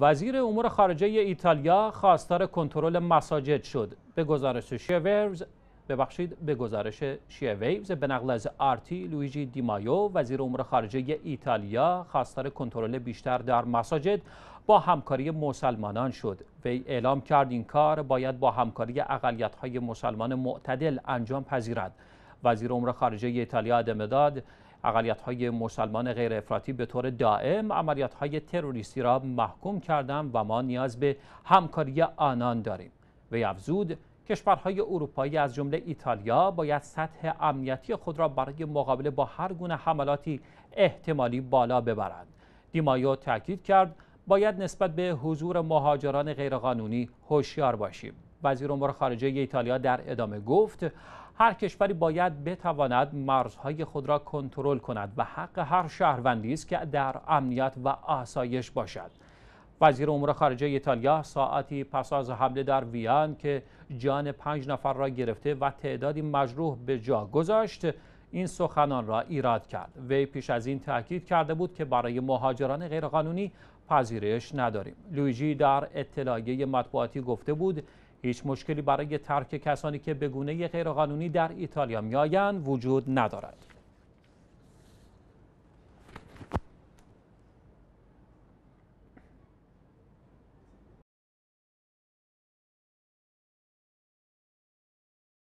وزیر امور خارجه ایتالیا خواستار کنترل مساجد شد به گزارش شیویرز ببخشید به گزارش شیویوز به نقل از آرتی لویجی دیمایو وزیر امور خارجه ایتالیا خواستار کنترل بیشتر در مساجد با همکاری مسلمانان شد وی اعلام کرد این کار باید با همکاری اقلیت‌های مسلمان معتدل انجام پذیرد وزیر امور خارجه ایتالیا ادامه اقلیت های مسلمان غیر افراطی به طور دائم عملیات های تروریستی را محکوم کردم و ما نیاز به همکاری آنان داریم وی افزود کشورهای اروپایی از جمله ایتالیا باید سطح امنیتی خود را برای مقابله با هر گونه حملاتی احتمالی بالا ببرند دیمایو تاکید کرد باید نسبت به حضور مهاجران غیرقانونی هوشیار باشیم وزیر امور خارجه ایتالیا در ادامه گفت هر کشوری باید بتواند مرزهای خود را کنترل کند و حق هر شهروندی است که در امنیت و آسایش باشد وزیر امور خارجه ایتالیا ساعتی پس از حمله در ویان که جان پنج نفر را گرفته و تعدادی مجروح به جا گذاشت این سخنان را ایراد کرد وی پیش از این تاکید کرده بود که برای مهاجران غیرقانونی پذیرش نداریم لویجی در اطلاعیه مطبوعاتی گفته بود هیچ مشکلی برای ترک کسانی که به گونه غیرقانونی در ایتالیا میآیند وجود ندارد